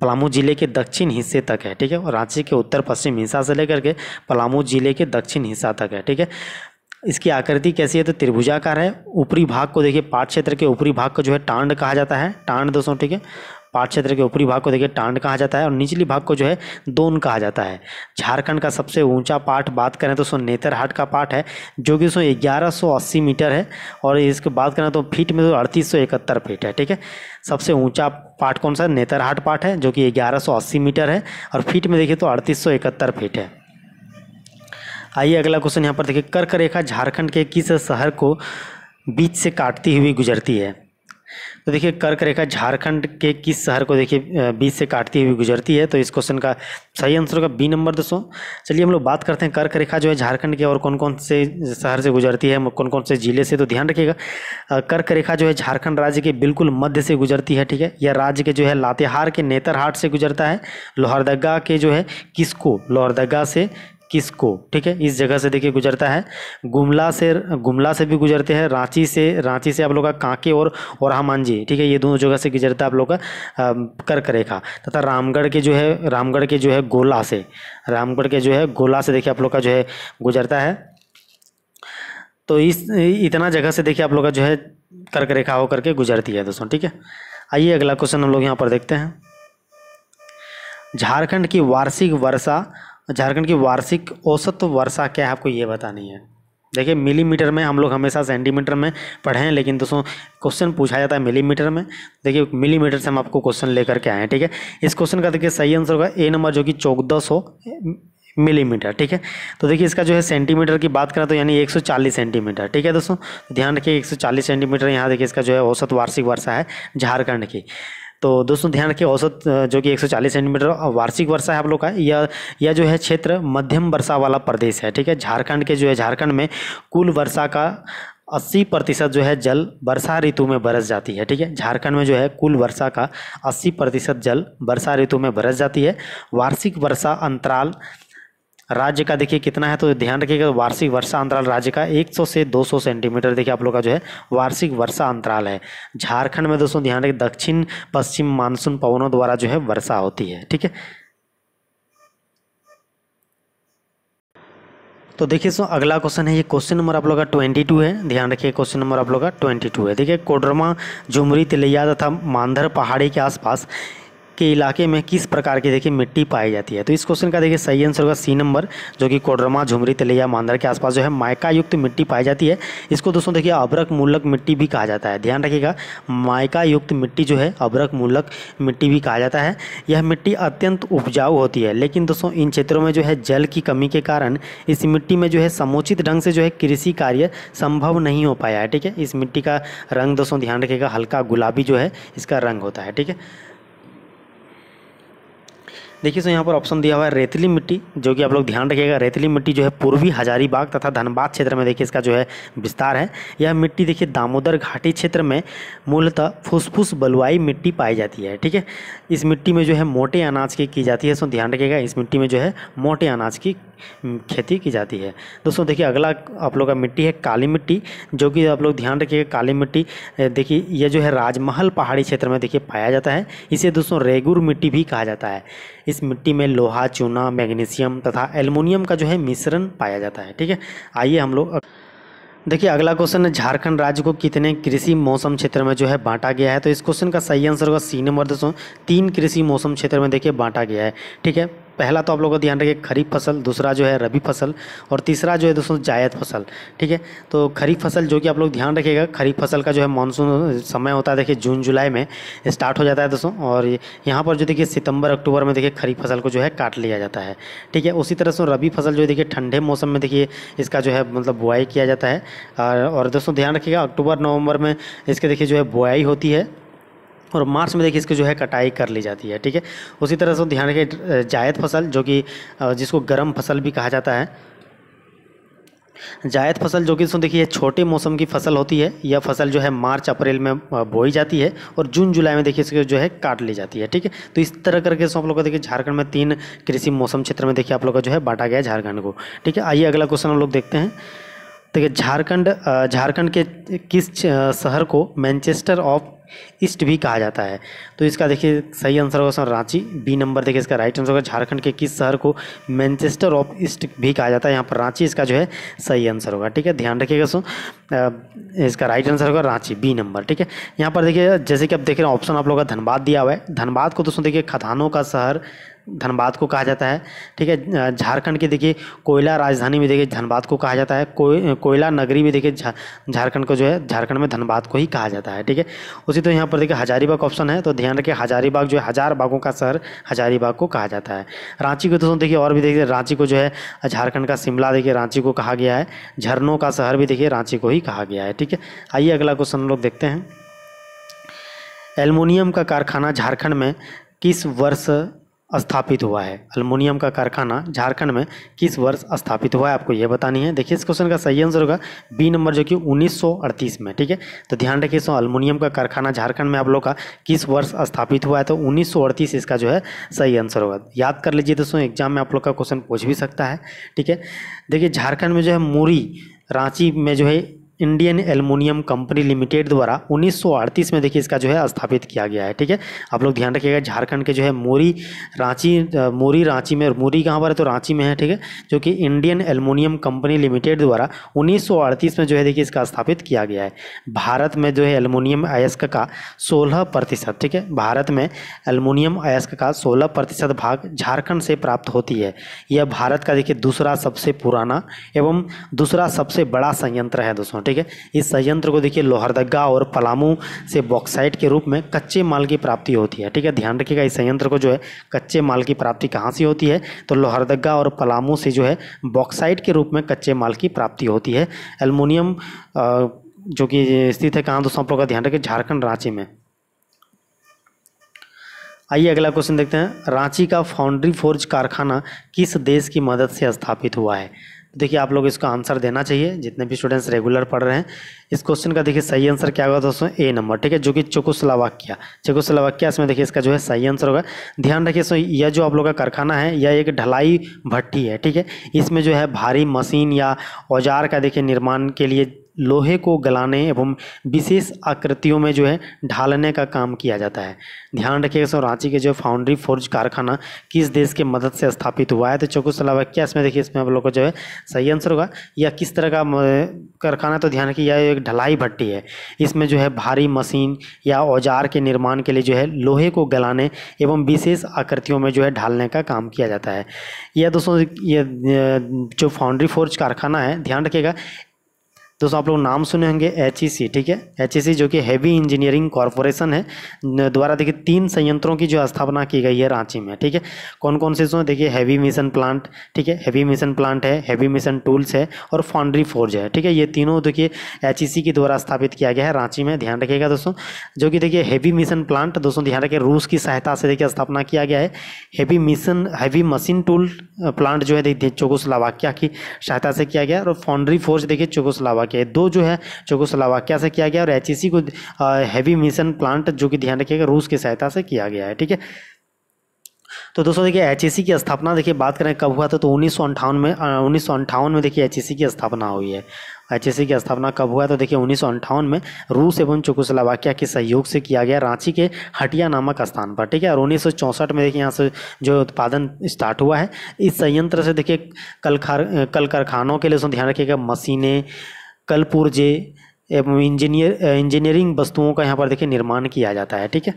पलामू जिले के दक्षिण हिस्से तक है ठीक है और रांची के उत्तर पश्चिम हिस्सा से लेकर के पलामू जिले के दक्षिण हिस्सा तक है ठीक है इसकी आकृति कैसी है तो त्रिभुजाकार है ऊपरी भाग को देखिए पाठ क्षेत्र के ऊपरी भाग को जो है टांड कहा जाता है टांड दोस्तों ठीक है पाट क्षेत्र के ऊपरी भाग को देखिए टांड कहा जाता है और निचली भाग को जो है दोन कहा जाता है झारखंड का सबसे ऊंचा पाठ बात करें तो सो नेतरहाट का पाठ है जो कि सो ग्यारह सौ अस्सी मीटर है और इसके बात करें तो फीट में तो अड़तीस सौ इकहत्तर फीट है ठीक है सबसे ऊंचा पाठ कौन सा नेतरहाट पाठ है जो कि ग्यारह सौ अस्सी मीटर है और फीट में देखिए तो अड़तीस सौ इकहत्तर फीट है आइए अगला क्वेश्चन यहाँ पर देखिए कर्क रेखा झारखंड के किस शहर को बीच से काटती हुई गुजरती है तो देखिए कर्क रेखा झारखंड के किस शहर को देखिए बीच से काटती हुई गुजरती है तो इस क्वेश्चन का सही आंसर होगा बी नंबर दोस्तों चलिए हम लोग बात करते हैं कर्क रेखा जो है झारखंड के और कौन कौन से शहर से गुजरती है कौन कौन से जिले से तो ध्यान रखिएगा कर्क रेखा जो है झारखंड राज्य के बिल्कुल मध्य से गुजरती है ठीक है यह राज्य के जो है लातेहार के नेतरहाट से गुजरता है लोहरदगा के जो है किसको लोहरदगा से किसको ठीक है इस जगह से देखिए गुजरता है गुमला से गुमला से भी गुजरते हैं रांची से रांची से आप लोग का कांके और और हमांजी ठीक है ये दोनों जगह से गुजरता है आप लोग का कर्क रेखा तथा रामगढ़ के जो है रामगढ़ के जो है गोला से रामगढ़ के जो है गोला से देखिए आप लोग का जो है गुजरता है तो इस इतना जगह से देखिए आप लोग का जो है कर्क रेखा होकर के गुजरती है दोस्तों ठीक है आइए अगला क्वेश्चन हम लोग यहाँ पर देखते हैं झारखंड की वार्षिक वर्षा झारखंड की वार्षिक औसत वर्षा क्या है आपको ये बतानी है देखिए मिलीमीटर में हम लोग हमेशा सेंटीमीटर में पढ़े हैं लेकिन दोस्तों क्वेश्चन पूछा जाता है मिलीमीटर में देखिए मिलीमीटर से हम आपको क्वेश्चन लेकर के आए हैं ठीक है इस क्वेश्चन का देखिए सही आंसर होगा ए नंबर जो कि चौदह मिलीमीटर ठीक है तो देखिए इसका जो है सेंटीमीटर की बात करें तो यानी 140 सेंटीमीटर ठीक है दोस्तों तो ध्यान रखिए 140 सेंटीमीटर यहाँ देखिए इसका जो है औसत वार्षिक वर्षा है झारखंड की तो दोस्तों ध्यान रखिए औसत जो कि 140 सेंटीमीटर वार्षिक वर्षा है आप लोग का या यह जो है क्षेत्र मध्यम वर्षा वाला प्रदेश है ठीक है झारखंड के जो है झारखंड में कुल वर्षा का अस्सी प्रतिशत जो है जल वर्षा ऋतु में बरस जाती है ठीक है झारखंड में जो है कुल वर्षा का अस्सी प्रतिशत जल वर्षा ऋतु में बरस जाती है वार्षिक वर्षा अंतराल राज्य का देखिए कितना है तो ध्यान रखिएगा तो वार्षिक वर्षा अंतराल राज्य का 100 से 200 सेंटीमीटर देखिए आप लोग का जो है वार्षिक वर्षा अंतराल है झारखंड में दोस्तों ध्यान रखिए दक्षिण पश्चिम मानसून पवनों द्वारा जो है वर्षा होती है ठीक है तो देखिए सो अगला क्वेश्चन है ये क्वेश्चन नंबर आप लोग का ट्वेंटी टू है ध्यान रखिए क्वेश्चन नंबर आप लोग का ट्वेंटी टू है देखिए कोडरमा झुमरी तिलैया तथा मांधर पहाड़ी के आसपास के इलाके में किस प्रकार की देखिए मिट्टी पाई जाती है तो इस क्वेश्चन का देखिए सही आंसर होगा सी नंबर जो कि कोडरमा झुमरी तलैया मांदर के आसपास जो है मायका युक्त मिट्टी पाई जाती है इसको दोस्तों देखिए अबरक मूलक मिट्टी भी कहा जाता है ध्यान रखिएगा मायका युक्त मिट्टी जो है अबरक मूलक मिट्टी भी कहा जाता है यह मिट्टी अत्यंत उपजाऊ होती है लेकिन दोस्तों इन क्षेत्रों में जो है जल की कमी के कारण इस मिट्टी में जो है समुचित ढंग से जो है कृषि कार्य संभव नहीं हो पाया है ठीक है इस मिट्टी का रंग दोस्तों ध्यान रखिएगा हल्का गुलाबी जो है इसका रंग होता है ठीक है देखिए सर यहाँ पर ऑप्शन दिया हुआ है रेतली मिट्टी जो कि आप लोग ध्यान रखिएगा रेतली मिट्टी जो है पूर्वी हजारीबाग तथा धनबाद क्षेत्र में देखिए इसका जो है विस्तार है यह मिट्टी देखिए दामोदर घाटी क्षेत्र में मूलतः फुसफुस बलुआई मिट्टी पाई जाती है ठीक है इस मिट्टी में जो है मोटे अनाज की की जाती है सो ध्यान रखिएगा इस मिट्टी में जो है मोटे अनाज की खेती की जाती है दोस्तों देखिए अगला आप लोग का मिट्टी है काली मिट्टी जो कि आप लोग ध्यान रखिएगा काली मिट्टी देखिए यह जो है राजमहल पहाड़ी क्षेत्र में देखिए पाया जाता है इसे दोस्तों रेगुर मिट्टी भी कहा जाता है इस मिट्टी में लोहा चूना मैग्नीशियम तथा एल्युमिनियम का जो है मिश्रण पाया जाता है ठीक है आइए हम लोग देखिए अगला क्वेश्चन है झारखंड राज्य को कितने कृषि मौसम क्षेत्र में जो है बांटा गया है तो इस क्वेश्चन का सही आंसर होगा सी नंबर दोस्तों तीन कृषि मौसम क्षेत्र में देखिए बांटा गया है ठीक है पहला तो आप लोगों को ध्यान रखिए खरीफ फसल दूसरा जो है रबी फसल और तीसरा जो है दोस्तों जायद फसल ठीक है तो खरीफ फसल जो कि आप लोग ध्यान रखिएगा खरीफ फसल का जो है मानसून समय होता है देखिए जून जुलाई में स्टार्ट हो जाता है दोस्तों और यहाँ पर जो देखिए सितंबर अक्टूबर में देखिए खरीफ फसल को जो है काट लिया जाता है ठीक है उसी तरह से रबी फसल जो देखिए ठंडे मौसम में देखिए इसका जो है मतलब बुआई किया जाता है और दोस्तों ध्यान रखिएगा अक्टूबर नवंबर में इसके देखिए जो है बुआई होती है और मार्च में देखिए इसकी जो है कटाई कर ली जाती है ठीक है उसी तरह से ध्यान रखिए जायद फसल जो कि जिसको गर्म फसल भी कहा जाता है जायद फसल जो कि इसमें देखिए छोटे मौसम की फसल होती है यह फसल जो है मार्च अप्रैल में बोई जाती है और जून जुलाई में देखिए इसके जो है काट ली जाती है ठीक है तो इस तरह करके सो आप लोग को देखिए झारखंड में तीन कृषि मौसम क्षेत्र में देखिए आप लोग का जो है बांटा गया झारखंड को ठीक है आइए अगला क्वेश्चन हम लोग देखते हैं देखिए झारखंड झारखंड के किस शहर को मैनचेस्टर ऑफ ईस्ट भी कहा जाता है तो इसका देखिए सही आंसर होगा सर रांची बी नंबर देखिए इसका राइट आंसर होगा झारखंड के किस शहर को मैनचेस्टर ऑफ ईस्ट भी कहा जाता है यहाँ पर रांची इसका जो है सही आंसर होगा ठीक है ध्यान रखिएगा सो इसका राइट आंसर होगा रांची बी नंबर ठीक है यहाँ पर देखिए जैसे कि आप देख रहे हैं ऑप्शन आप लोग का धनबाद दिया हुआ है धनबाद को दोस्तों देखिए खदानों का शहर धनबाद को कहा जाता है ठीक है झारखंड की देखिए कोयला राजधानी में देखिए धनबाद को कहा जाता है कोय कोयला नगरी में देखिए झारखंड को जो है झारखंड में धनबाद को ही कहा जाता है ठीक है उसी तो यहाँ पर देखिए हजारीबाग ऑप्शन है तो ध्यान रखिए हजारीबाग जो है हजार बागों का शहर हजारीबाग को कहा जाता है रांची को दोस्तों देखिए और भी देखिए रांची को जो है झारखंड का शिमला देखिए रांची को कहा गया है झरनों का शहर भी देखिए रांची को ही कहा गया है ठीक है आइए अगला क्वेश्चन लोग देखते हैं एलमोनियम का कारखाना झारखंड में किस वर्ष स्थापित हुआ है अल्मोनियम का कारखाना झारखंड में किस वर्ष स्थापित हुआ है आपको यह बतानी है देखिए इस क्वेश्चन का सही आंसर होगा बी नंबर जो कि 1938 में ठीक है तो ध्यान रखिए इसमें अल्मोनियम का कारखाना झारखंड में आप लोग का किस वर्ष स्थापित हुआ है तो 1938 इसका जो है सही आंसर होगा याद कर लीजिए दोस्तों एग्जाम में आप लोग का क्वेश्चन पूछ भी सकता है ठीक है देखिए झारखंड में जो है मूरी रांची में जो है इंडियन एल्यूमिनियम कंपनी लिमिटेड द्वारा 1938 में देखिए इसका जो है स्थापित किया गया है ठीक है आप लोग ध्यान रखिएगा झारखंड के जो है मोरी रांची मोरी रांची में और मोरी कहाँ पर है तो रांची में है ठीक है जो कि इंडियन एल्यूमिनियम कंपनी लिमिटेड द्वारा 1938 में जो है देखिए इसका स्थापित किया गया है भारत में जो है एल्यूमिनियम अयस्क का सोलह प्रतिशत ठीक है भारत में एल्यूमिनियम अयस्क का सोलह प्रतिशत भाग झारखंड से प्राप्त होती है यह भारत का देखिए दूसरा सबसे पुराना एवं दूसरा सबसे बड़ा संयंत्र है दोस्तों ठीक ठीक है इस संयंत्र को देखिए लोहरदगा और पलामू से बॉक्साइट के रूप में कच्चे माल की प्राप्ति होती है ठीक है ध्यान रखिएगा इस संयंत्र को जो है कच्चे माल की प्राप्ति कहाँ से होती है तो लोहरदगा और पलामू से जो है बॉक्साइट के रूप में कच्चे माल की प्राप्ति होती है एलमोनियम जो कि स्थित है कहाँ दोस्तों का ध्यान रखें झारखंड रांची में आइए अगला क्वेश्चन देखते हैं रांची का फाउंड्री फोर्ज कारखाना किस देश की मदद से स्थापित हुआ है देखिए आप लोग इसका आंसर देना चाहिए जितने भी स्टूडेंट्स रेगुलर पढ़ रहे हैं इस क्वेश्चन का देखिए सही आंसर क्या होगा दोस्तों ए नंबर ठीक है जो कि चोकोस्लावाक्या वाक्य इसमें देखिए इसका जो है सही आंसर होगा ध्यान रखिए सो यह जो आप लोग का कारखाना है यह एक ढलाई भट्टी है ठीक है इसमें जो है भारी मशीन या औजार का देखिए निर्माण के लिए लोहे को गलाने एवं विशेष आकृतियों में जो है ढालने का काम किया जाता है ध्यान रखिएगा सर रांची के जो फाउंड्री फोर्ज कारखाना किस देश के मदद से स्थापित हुआ है तो क्या इसमें देखिए इसमें आप लोग को जो है सही आंसर होगा या किस तरह का कारखाना तो ध्यान रखिए यह एक ढलाई भट्टी है इसमें जो है भारी मशीन या औजार के निर्माण के लिए जो है लोहे को गलाने एवं विशेष आकृतियों में जो है ढालने का काम किया जाता है यह दोस्तों ये जो फाउंड्री फोर्ज कारखाना है ध्यान रखिएगा दोस्तों आप लोग नाम सुने होंगे एच e ठीक है एच e जो कि हैवी इंजीनियरिंग कॉरपोरेशन है द्वारा देखिए तीन संयंत्रों की जो स्थापना की गई है रांची में ठीक है कौन कौन से इसमें देखिए हैवी मिशन प्लांट ठीक है हैवी मिशन प्लांट है हैवी मिशन टूल्स है और फाउंड्री फोर्ज है ठीक है ये तीनों देखिए एच e के द्वारा स्थापित किया गया है रांची में ध्यान रखिएगा दोस्तों जो कि देखिए हैवी मिशन प्लांट दोस्तों ध्यान रखिए रूस की सहायता से देखिए स्थापना किया गया है heavy machine heavy machine tool plant जो है देखिए चोकोस्लावाकिया की सहायता से किया गया और फाउंड्री फोर्ज देखिए चोकोस्लावाकिया किया दो जो है चोकोस्लोवाकिया से किया गया और एच को हैवी मिशन प्लांट जो कि ध्यान रखिएगा रूस की सहायता से किया गया है ठीक है तो दोस्तों देखिए एच की स्थापना देखिए बात करें कब हुआ था तो उन्नीस में उन्नीस में देखिए एच की स्थापना हुई है एच की स्थापना कब हुआ तो देखिए उन्नीस में रूस एवं चुकोस्लावाकिया के सहयोग से किया गया रांची के हटिया नामक स्थान पर ठीक है और उन्नीस में देखिए यहाँ से जो उत्पादन स्टार्ट हुआ है इस संयंत्र से देखिए कल कल कारखानों के लिए उसमें ध्यान रखिएगा मशीनें कलपुर्जे एवं इंजीनियर इंजीनियरिंग वस्तुओं का यहाँ पर देखिए निर्माण किया जाता है ठीक है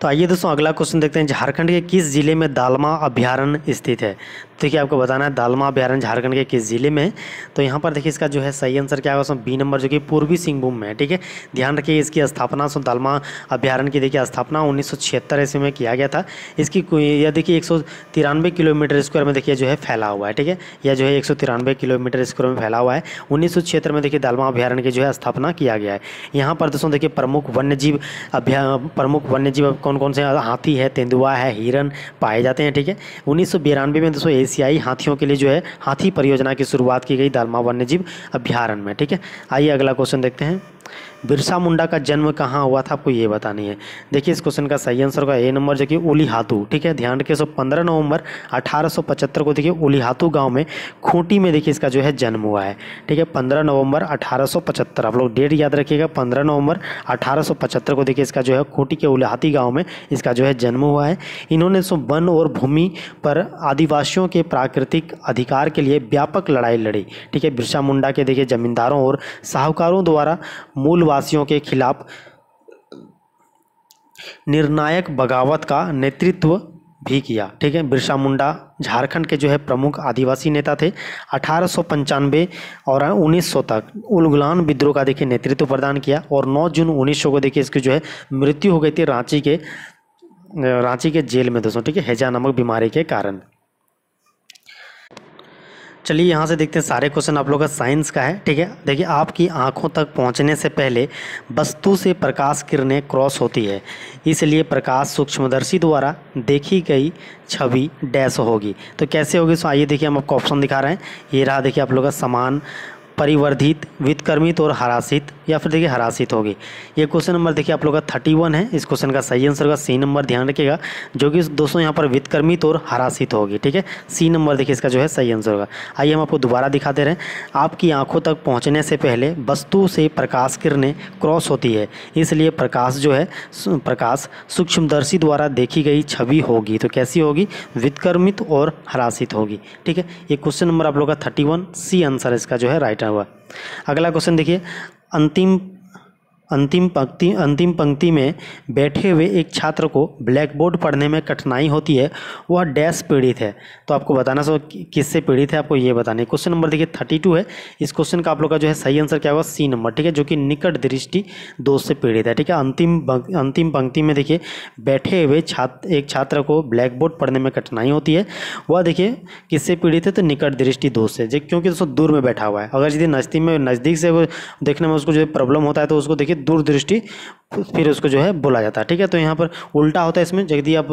तो आइए दोस्तों अगला क्वेश्चन देखते हैं झारखंड के किस जिले में दालमा अभ्यारण्य स्थित है देखिए आपको बताना है दालमा अभ्यारण झारखंड के किस ज़िले में तो यहाँ पर देखिए इसका जो है सही आंसर क्या होगा सो बी नंबर जो कि पूर्वी सिंहभूम में है ठीक है ध्यान रखिए इसकी स्थापना सो दालमा अभ्यारण की देखिए स्थापना उन्नीस सौ में किया गया था इसकी यह देखिए एक किलोमीटर स्क्वायर में देखिए जो है फैला हुआ है ठीक है यह जो है एक किलोमीटर स्क्वायर में फैला हुआ है उन्नीस में देखिए दालमा अभ्यारण की जो है स्थापना किया गया है यहाँ पर दोस्तों देखिए प्रमुख वन्यजीव अभ्या प्रमुख वन्यजीव कौन कौन से हाथी है तेंदुआ है हिरन पाए जाते हैं ठीक है उन्नीस में दोस्तों एशियाई हाथियों के लिए जो है हाथी परियोजना की शुरुआत की गई दालमा वन्यजीव अभ्यारण में ठीक है आइए अगला क्वेश्चन देखते हैं बिरसा मुंडा का जन्म कहाँ हुआ था आपको ये बतानी है देखिए इस क्वेश्चन का सही आंसर होगा ए नंबर जो कि ओलीहातू ठीक है ध्यान रखिए सो पंद्रह नवंबर अठारह को देखिए उलिहातू गांव में खूंटी में देखिए इसका जो है जन्म हुआ है ठीक है पंद्रह नवंबर अठारह आप लोग डेट याद रखिएगा पंद्रह नवंबर अठारह को देखिए इसका जो है खूंटी के उलिहाती गाँव में इसका जो है जन्म हुआ है इन्होंने सो वन और भूमि पर आदिवासियों के प्राकृतिक अधिकार के लिए व्यापक लड़ाई लड़ी ठीक है बिरसा मुंडा के देखिए जमींदारों और साहूकारों द्वारा मूलवासियों के खिलाफ निर्णायक बगावत का नेतृत्व भी किया ठीक है बिरसा मुंडा झारखंड के जो है प्रमुख आदिवासी नेता थे अठारह और 1900 तक उलगुलान विद्रोह का देखिए नेतृत्व प्रदान किया और 9 जून 1900 को देखिए इसकी जो है मृत्यु हो गई थी रांची के रांची के जेल में दोस्तों ठीक है हैजा नामक बीमारी के कारण चलिए यहाँ से देखते हैं सारे क्वेश्चन आप लोग का साइंस का है ठीक है देखिए आपकी आंखों तक पहुँचने से पहले वस्तु से प्रकाश किरणें क्रॉस होती है इसलिए प्रकाश सूक्ष्मदर्शी द्वारा देखी गई छवि डैश होगी तो कैसे होगी सो आइए देखिए हम आपको ऑप्शन दिखा रहे हैं ये रहा देखिए आप लोग का समान परिवर्धित वित्तकर्मित और हरासित या फिर देखिए हरासित होगी ये क्वेश्चन नंबर देखिए आप लोग का थर्टी वन है इस क्वेश्चन का सही आंसर होगा सी नंबर ध्यान रखिएगा जो कि दोस्तों यहाँ पर वित्तकर्मित और हरासित होगी ठीक है सी नंबर देखिए इसका जो है सही आंसर होगा आइए हम आपको दोबारा दिखाते रहें आपकी आंखों तक पहुँचने से पहले वस्तु से प्रकाश किरणें क्रॉस होती है इसलिए प्रकाश जो है प्रकाश सूक्ष्मदर्शी द्वारा देखी गई छवि होगी तो कैसी होगी वित्तकर्मित और हरासित होगी ठीक है ये क्वेश्चन नंबर आप लोग का थर्टी सी आंसर इसका जो है राइट आंसर हुआ अगला क्वेश्चन देखिए अंतिम अंतिम पंक्ति अंतिम पंक्ति में बैठे हुए एक छात्र को ब्लैक बोर्ड पढ़ने में कठिनाई होती है वह डैश पीड़ित है तो आपको बताना सो किससे पीड़ित है आपको ये बताने क्वेश्चन नंबर देखिए थर्टी टू है इस क्वेश्चन का आप लोग का जो है सही आंसर क्या होगा सी नंबर ठीक है जो कि निकट दृष्टि दोष से पीड़ित है ठीक है अंतिम अंतिम पंक्ति में देखिए बैठे हुए छात्र एक छात्र को ब्लैक बोर्ड पढ़ने में कठिनाई होती है वह देखिए किससे पीड़ित है तो निकट दृष्टि दोष से क्योंकि दोस्तों दूर में बैठा हुआ है अगर यदि नज़दीक में नज़दीक से देखने में उसको जो प्रॉब्लम होता है तो उसको देखिए दूरदृष्टि फिर उसको जो है बोला जाता है ठीक है तो यहाँ पर उल्टा होता है इसमें यदि आप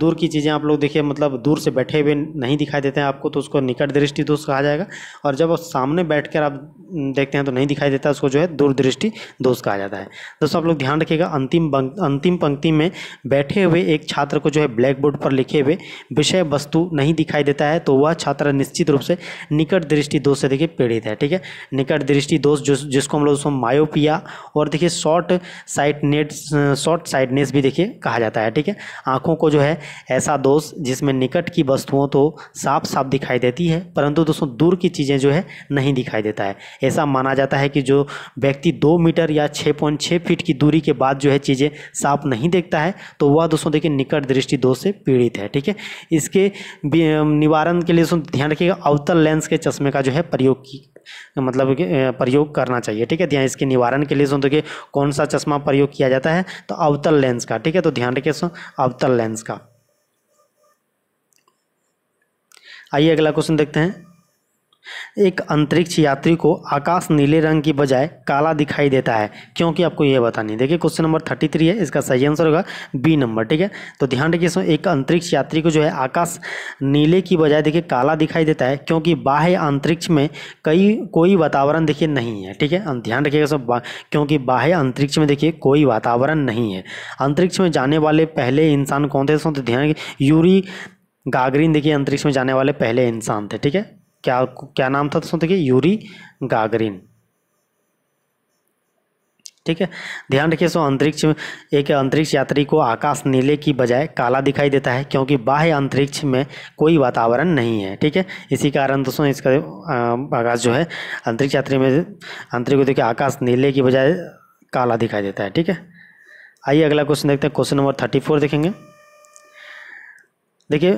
दूर की चीज़ें आप लोग देखिए मतलब दूर से बैठे हुए नहीं दिखाई देते हैं आपको तो उसको निकट दृष्टि दोष तो कहा जाएगा और जब आप सामने बैठ कर आप देखते हैं तो नहीं दिखाई देता उसको जो है दूरदृष्टि दोष तो कहा जाता है दोस्तों आप लोग ध्यान रखिएगा अंतिम अंतिम पंक्ति में बैठे हुए एक छात्र को जो है ब्लैक बोर्ड पर लिखे हुए विषय वस्तु नहीं दिखाई देता है तो वह छात्र निश्चित रूप से निकट दृष्टि दोष से देखिए पीड़ित है ठीक है निकट दृष्टि दोष जिसको हम लोग मायोपिया और देखिए short sightedness short sightedness भी देखिए कहा जाता है ठीक है आँखों को जो है ऐसा दोष जिसमें निकट की वस्तुओं तो साफ साफ दिखाई देती है परंतु दोस्तों दूर की चीज़ें जो है नहीं दिखाई देता है ऐसा माना जाता है कि जो व्यक्ति दो मीटर या छः पॉइंट छः फीट की दूरी के बाद जो है चीज़ें साफ नहीं देखता है तो वह दोस्तों देखिए निकट दृष्टि दोष से पीड़ित है ठीक है इसके निवारण के लिए ध्यान रखिएगा अवतल लेंस के चश्मे का जो है प्रयोग मतलब प्रयोग करना चाहिए ठीक है ध्यान इसके निवारण के लिए सुन देखिए कौन सा चश्मा प्रयोग किया जाता है तो अवतल लेंस का ठीक है तो ध्यान रखिए सुन अवतल लेंस का आइए अगला क्वेश्चन देखते हैं एक अंतरिक्ष यात्री को आकाश नीले रंग की बजाय काला दिखाई देता है क्योंकि आपको यह बतानी नहीं देखिए क्वेश्चन नंबर थर्टी थ्री है इसका सही आंसर होगा बी नंबर ठीक है तो ध्यान रखिए इसमें एक अंतरिक्ष यात्री को जो है आकाश नीले की बजाय देखिए काला दिखाई देता है क्योंकि बाह्य अंतरिक्ष में कई कोई वातावरण देखिए नहीं है ठीक है ध्यान रखिएगा सब क्योंकि बाह्य अंतरिक्ष में देखिए कोई वातावरण नहीं है अंतरिक्ष में जाने वाले पहले इंसान कौन थे तो ध्यान यूरी गागरीन देखिए अंतरिक्ष में जाने वाले पहले इंसान थे ठीक है क्या क्या नाम था दोस्तों देखिए यूरी गागरिन ठीक है ध्यान रखिए सो अंतरिक्ष एक अंतरिक्ष यात्री को आकाश नीले की बजाय काला दिखाई देता है क्योंकि बाह्य अंतरिक्ष में कोई वातावरण नहीं है ठीक है इसी कारण दोस्तों इसका आकाश जो है अंतरिक्ष यात्री में अंतरिक्ष को देखिए आकाश नीले की बजाय काला दिखाई देता है ठीक है आइए अगला क्वेश्चन देखते हैं क्वेश्चन नंबर थर्टी फोर देखेंगे देखिए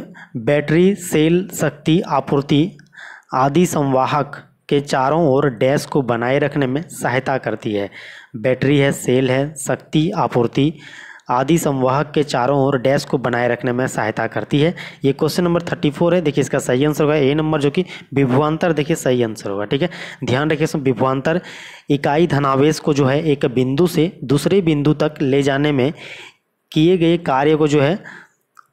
बैटरी सेल शक्ति आपूर्ति आदि संवाहक के चारों ओर डैश को बनाए रखने में सहायता करती है बैटरी है सेल है शक्ति आपूर्ति आदि संवाहक के चारों ओर डैश को बनाए रखने में सहायता करती है ये क्वेश्चन नंबर थर्टी फोर है देखिए इसका सही आंसर होगा ए नंबर जो कि विभुआंतर देखिए सही आंसर होगा ठीक है ध्यान रखिए इसमें विभुआंतर इकाई धनावेश को जो है एक बिंदु से दूसरे बिंदु तक ले जाने में किए गए कार्य को जो है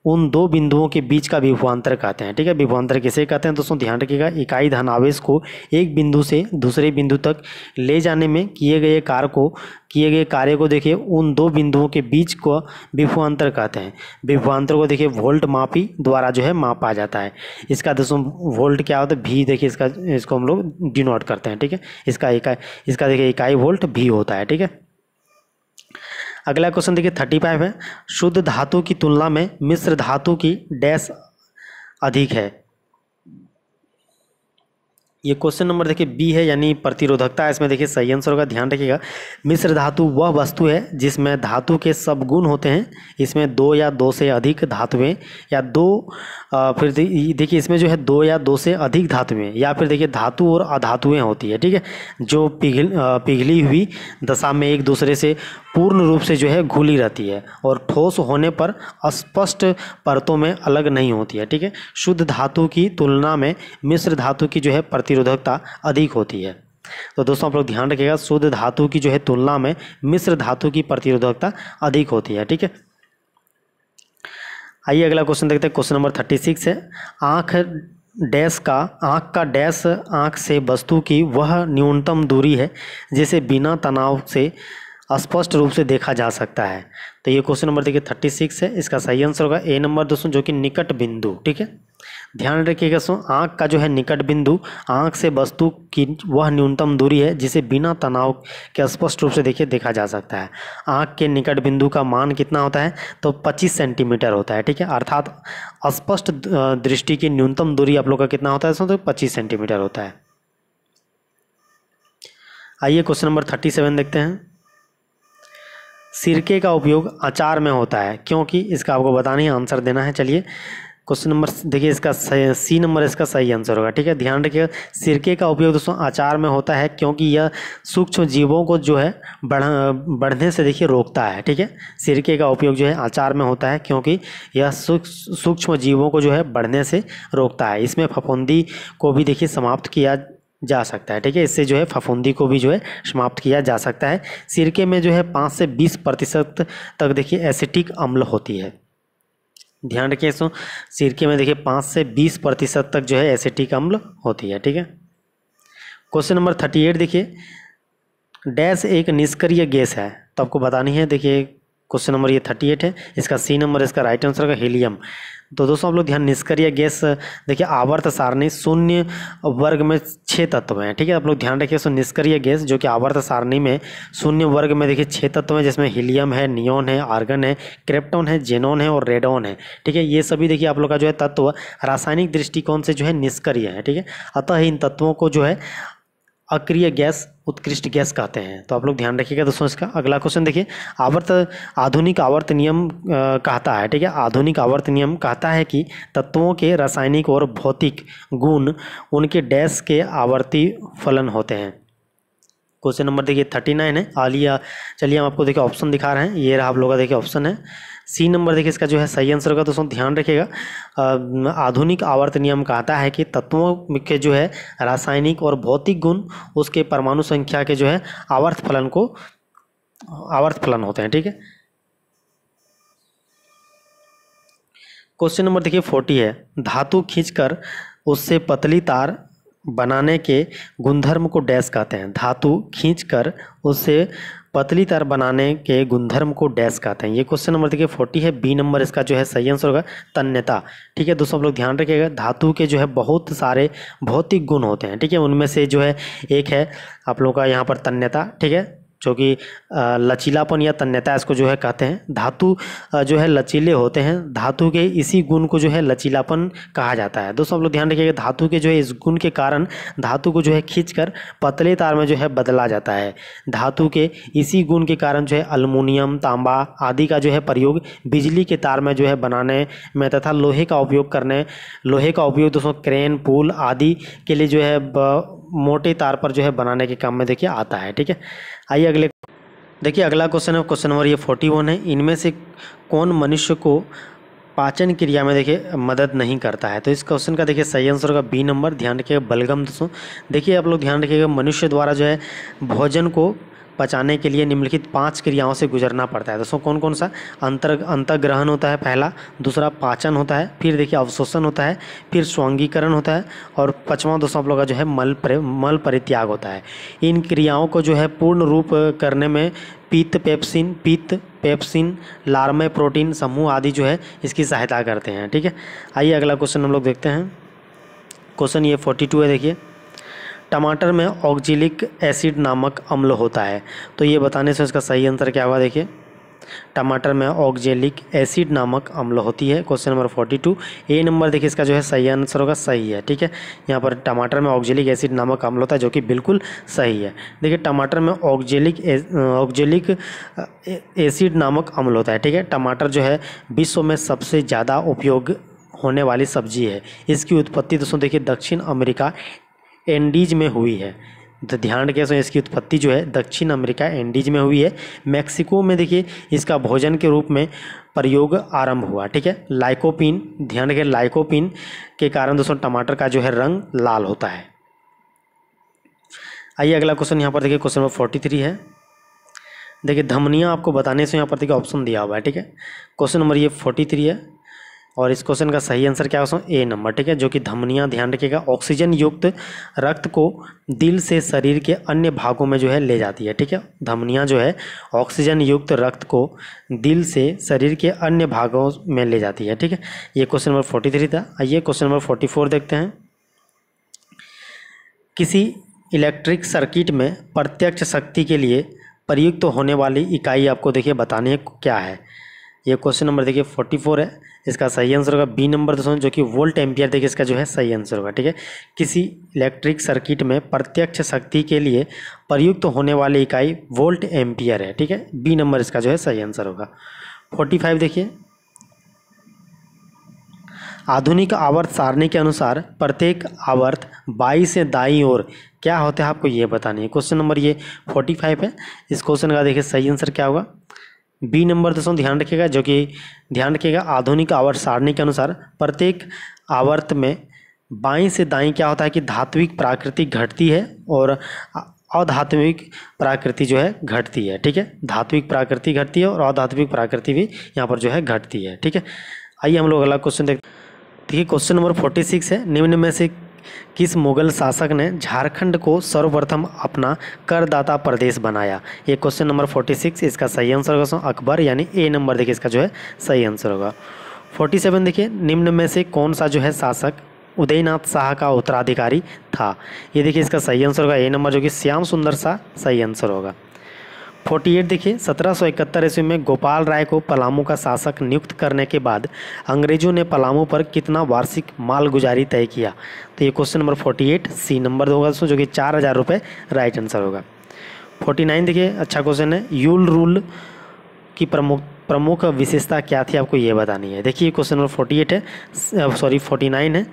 उन दो बिंदुओं के बीच का विभवान्तर कहते हैं ठीक है विभवान्तर किसे कहते हैं दोस्तों ध्यान रखिएगा इकाई धन आवेश को एक बिंदु से दूसरे बिंदु तक ले जाने में किए गए कार्य को किए गए कार्य को देखिए उन दो बिंदुओं के बीच को विभवान्तर कहते हैं विभवान्तर को देखिए वोल्ट मापी द्वारा जो है मापा जाता है इसका दोस्तों वोल्ट क्या होता है भी देखिए इसका इसको हम लोग डिनोट करते हैं ठीक है इसका इकाई इसका देखिए इकाई वोल्ट भी होता है ठीक है अगला क्वेश्चन देखिए थर्टी फाइव है शुद्ध धातु की तुलना में मिश्र धातु की डैश अधिक है ये क्वेश्चन नंबर देखिए बी है यानी प्रतिरोधकता इसमें देखिए सही आंसर होगा ध्यान रखिएगा मिश्र धातु वह वस्तु है जिसमें धातु के सब गुण होते हैं इसमें दो या दो से अधिक धातुएं या दो आ, फिर देखिए इसमें जो है दो या दो से अधिक धातुएं या फिर देखिए धातु और अधातुएं होती है ठीक है जो पिघल पिघली हुई दशा में एक दूसरे से पूर्ण रूप से जो है घुली रहती है और ठोस होने पर स्पष्ट परतों में अलग नहीं होती है ठीक है शुद्ध धातु की तुलना में मिश्र धातु की जो है प्रति प्रतिरोधकता अधिक होती है तो दोस्तों आप लोग ध्यान रखिएगा शुद्ध धातु की जो है तुलना में मिश्र धातु की प्रतिरोधकता अधिक होती है ठीक है आइए अगला क्वेश्चन देखते हैं क्वेश्चन नंबर थर्टी सिक्स है आँख डैश का आँख का डैश आँख से वस्तु की वह न्यूनतम दूरी है जिसे बिना तनाव से स्पष्ट रूप से देखा जा सकता है तो ये क्वेश्चन नंबर देखिए थर्टी सिक्स है इसका सही आंसर होगा ए नंबर दोस्तों जो कि निकट बिंदु ठीक है ध्यान रखिएगा सो आँख का जो है निकट बिंदु आँख से वस्तु की वह न्यूनतम दूरी है जिसे बिना तनाव के स्पष्ट रूप से देखिए देखा जा सकता है आँख के निकट बिंदु का मान कितना होता है तो 25 सेंटीमीटर होता है ठीक है अर्थात स्पष्ट दृष्टि की न्यूनतम दूरी आप लोग का कितना होता है तो पच्चीस सेंटीमीटर होता है आइए क्वेश्चन नंबर थर्टी सेवन देखते हैं सिरके का उपयोग अचार में होता है क्योंकि इसका आपको बताना ही आंसर देना है चलिए क्वेश्चन नंबर देखिए इसका सी नंबर इसका सही आंसर होगा ठीक है ध्यान रखिएगा सिरके का उपयोग दोस्तों अचार में होता है क्योंकि यह सूक्ष्म जीवों को जो है बढ़ बढ़ने से देखिए रोकता है ठीक है सिरके का उपयोग जो है अचार में होता है क्योंकि यह सूक्ष्म जीवों को जो है बढ़ने से रोकता है इसमें फफूंदी को भी देखिए समाप्त किया जा सकता है ठीक है इससे जो है फफूंदी को भी जो है समाप्त किया जा सकता है सिरके में जो है पाँच से बीस प्रतिशत तक देखिए एसिटिक अम्ल होती है ध्यान रखिए इसको सिरके में देखिए पाँच से बीस प्रतिशत तक जो है एसिटिक अम्ल होती है ठीक है क्वेश्चन नंबर थर्टी एट देखिए डैश एक निष्क्रिय गैस है तो आपको बतानी है देखिए क्वेश्चन नंबर ये थर्टी एट है इसका सी नंबर इसका राइट आंसर होगा हीलियम तो दोस्तों आप लोग ध्यान निष्क्रिय गैस देखिए आवर्त सारणी शून्य वर्ग में छः तत्व हैं ठीक है आप लोग ध्यान रखिए सो निष्क्रिय गैस जो कि आवर्त सारणी में शून्य वर्ग में देखिए छः तत्व हैं जिसमें हीलियम है नियोन है आर्गन है क्रेप्टोन है जेनोन है और रेडोन है ठीक है ये सभी देखिए आप लोग का जो है तत्व रासायनिक दृष्टिकोण से जो है निष्क्रिय है ठीक है अतः इन तत्वों को जो है अक्रिय गैस उत्कृष्ट गैस कहते हैं तो आप लोग ध्यान रखिएगा दोस्तों इसका अगला क्वेश्चन देखिए आवर्त आधुनिक आवर्त नियम कहता है ठीक है आधुनिक आवर्त नियम कहता है कि तत्वों के रासायनिक और भौतिक गुण उनके डैश के आवर्ती फलन होते हैं क्वेश्चन नंबर देखिए थर्टी नाइन है आलिया चलिए हम आपको देखिए ऑप्शन दिखा रहे हैं ये रहा आप लोग का देखिए ऑप्शन है सी नंबर देखिए इसका जो है सही आंसर होगा दोस्तों ध्यान रखिएगा आधुनिक आवर्त नियम कहता है कि तत्वों के जो है रासायनिक और भौतिक गुण उसके परमाणु संख्या के जो है आवर्त फलन को आवर्त फलन होते हैं ठीक है क्वेश्चन नंबर देखिए फोर्टी है धातु खींचकर उससे पतली तार बनाने के गुणधर्म को डैश कहते हैं धातु खींचकर उससे पतली तार बनाने के गुणधर्म को डैश कहते हैं ये क्वेश्चन नंबर देखिए फोर्टी है बी नंबर इसका जो है सही आंसर होगा तन्यता ठीक है दोस्तों आप लोग ध्यान रखिएगा धातु के जो है बहुत सारे भौतिक गुण होते हैं ठीक है उनमें से जो है एक है आप लोगों का यहाँ पर तन्यता ठीक है जो कि लचीलापन या तन्यता इसको जो है कहते हैं धातु जो है लचीले होते हैं धातु के इसी गुण को जो है लचीलापन कहा जाता है दोस्तों आप लोग ध्यान रखिएगा धातु के जो है इस गुण के कारण धातु को जो है खींचकर पतले तार में जो है बदला जाता है धातु के इसी गुण के कारण जो है अल्मोनियम तांबा आदि का जो है प्रयोग बिजली के तार में जो है बनाने में तथा लोहे का उपयोग करने लोहे का उपयोग दोस्तों क्रेन पुल आदि के लिए जो है मोटे तार पर जो है बनाने के काम में देखिए आता है ठीक है आइए अगले देखिए अगला क्वेश्चन है क्वेश्चन नंबर ये फोर्टी वन है इनमें से कौन मनुष्य को पाचन क्रिया में देखिए मदद नहीं करता है तो इस क्वेश्चन का देखिए सही आंसर होगा बी नंबर ध्यान रखिएगा बलगम दोस्तों देखिए आप लोग ध्यान रखिएगा मनुष्य द्वारा जो है भोजन को पचाने के लिए निम्नलिखित पांच क्रियाओं से गुजरना पड़ता है दोस्तों कौन कौन सा अंतर अंतग्रहण होता है पहला दूसरा पाचन होता है फिर देखिए अवशोषण होता है फिर स्वांगीकरण होता है और पचवा दोस्तों आप लोग का जो है मल पर मल परित्याग होता है इन क्रियाओं को जो है पूर्ण रूप करने में पित्त पेप्सिन पित्त पेप्सिन लार्मे प्रोटीन समूह आदि जो है इसकी सहायता करते हैं ठीक है आइए अगला क्वेश्चन हम लोग देखते हैं क्वेश्चन ये फोर्टी टू है देखिए टमाटर में ऑक्जिलिक एसिड नामक अम्ल होता है तो ये बताने से इसका सही आंसर क्या होगा देखिए टमाटर में ऑक्जेलिक एसिड नामक अम्ल होती है question number forty two A number देखिए इसका जो है सही आंसर होगा सही है ठीक है यहाँ पर टमाटर में ऑक्जेलिक एसिड नामक अम्ल होता है जो कि बिल्कुल सही है देखिए टमाटर में ऑक्जेलिक ऑक्जेलिक एसिड नामक अम्ल होता है ठीक है टमाटर जो है विश्व में सबसे ज़्यादा उपयोग होने वाली सब्जी है इसकी उत्पत्ति दोस्तों देखिए दक्षिण अमेरिका एंडीज में हुई है तो ध्यान रखिए इसकी उत्पत्ति जो है दक्षिण अमेरिका एंडीज में हुई है मैक्सिको में देखिए इसका भोजन के रूप में प्रयोग आरंभ हुआ ठीक है लाइकोपिन ध्यान रखिए लाइकोपिन के कारण दोस्तों टमाटर का जो है रंग लाल होता है आइए अगला क्वेश्चन यहाँ पर देखिए क्वेश्चन नंबर फोर्टी थ्री है देखिए धमनिया आपको बताने से यहाँ पर देखिए ऑप्शन दिया हुआ है ठीक है क्वेश्चन नंबर ये फोर्टी थ्री है और इस क्वेश्चन का सही आंसर क्या हो ए नंबर ठीक है जो कि धमनिया ध्यान रखिएगा ऑक्सीजन युक्त रक्त को दिल से शरीर के अन्य भागों में जो है ले जाती है ठीक है धमनियाँ जो है ऑक्सीजन युक्त रक्त को दिल से शरीर के अन्य भागों में ले जाती है ठीक है ये क्वेश्चन नंबर फोर्टी थ्री था आइए क्वेश्चन नंबर फोर्टी फोर देखते हैं किसी इलेक्ट्रिक सर्किट में प्रत्यक्ष शक्ति के लिए प्रयुक्त तो होने वाली इकाई आपको देखिए बताने क्या है ये क्वेश्चन नंबर देखिए फोर्टी फोर है इसका सही आंसर होगा बी नंबर दोस्तों जो कि वोल्ट एम्पियर देखिए इसका जो है सही आंसर होगा ठीक है किसी इलेक्ट्रिक सर्किट में प्रत्यक्ष शक्ति के लिए प्रयुक्त होने वाली इकाई वोल्ट एम्पियर है ठीक है बी नंबर इसका जो है सही आंसर होगा फोर्टी फाइव देखिए आधुनिक आवर्त सारणी के अनुसार प्रत्येक आवर्त बाई से दाई ओर क्या होता है आपको ये बतानी है क्वेश्चन नंबर ये फोर्टी फाइव है इस क्वेश्चन का देखिए सही आंसर क्या होगा बी नंबर दोस्तों ध्यान रखिएगा जो कि ध्यान रखिएगा आधुनिक आवर्त सारणी के अनुसार प्रत्येक आवर्त में बाई से दाई क्या होता है कि धात्विक प्राकृति घटती है और अधात्विक प्राकृति जो है घटती है ठीक है धात्विक प्राकृति घटती है और अधात्विक प्राकृति भी यहाँ पर जो है घटती है ठीक है आइए हम लोग अगला क्वेश्चन देखते देखिए क्वेश्चन नंबर फोर्टी सिक्स है निम्न में से किस मुगल शासक ने झारखंड को सर्वप्रथम अपना करदाता प्रदेश बनाया ये क्वेश्चन नंबर फोर्टी सिक्स इसका सही आंसर होगा अकबर यानी ए नंबर देखिए इसका जो है सही आंसर होगा फोर्टी सेवन देखिए निम्न में से कौन सा जो है शासक उदयनाथ शाह का उत्तराधिकारी था ये देखिए इसका सही आंसर होगा ए नंबर जो कि श्याम सुंदर शाह सही आंसर होगा फोर्टी एट देखिए सत्रह सौ इकहत्तर ईस्वी में गोपाल राय को पलामू का शासक नियुक्त करने के बाद अंग्रेजों ने पलामू पर कितना वार्षिक मालगुजारी तय किया तो ये question number forty eight C number होगा दोस्तों जो कि चार हज़ार रुपये राइट आंसर होगा फोर्टी नाइन देखिए अच्छा क्वेश्चन है यूल रूल की प्रमुख प्रमुख विशेषता क्या थी आपको ये बतानी है देखिए क्वेश्चन नंबर फोर्टी एट है सॉरी फोर्टी नाइन है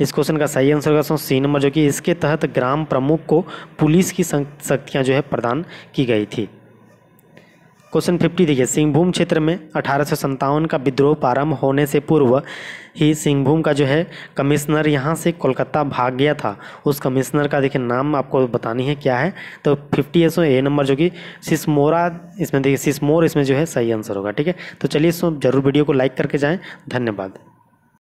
इस क्वेश्चन का सही आंसर होगा सी नंबर जो कि इसके तहत ग्राम प्रमुख को पुलिस की शक्तियाँ जो है प्रदान की गई थी क्वेश्चन फिफ्टी देखिए सिंहभूम क्षेत्र में अठारह का विद्रोह प्रारंभ होने से पूर्व ही सिंहभूम का जो है कमिश्नर यहाँ से कोलकाता भाग गया था उस कमिश्नर का देखिए नाम आपको बतानी है क्या है तो फिफ्टी एसो ए नंबर जो कि सिस्मोरा इसमें देखिए सिस्मोर इसमें जो है सही आंसर होगा ठीक है तो चलिए इसमें जरूर वीडियो को लाइक करके जाएँ धन्यवाद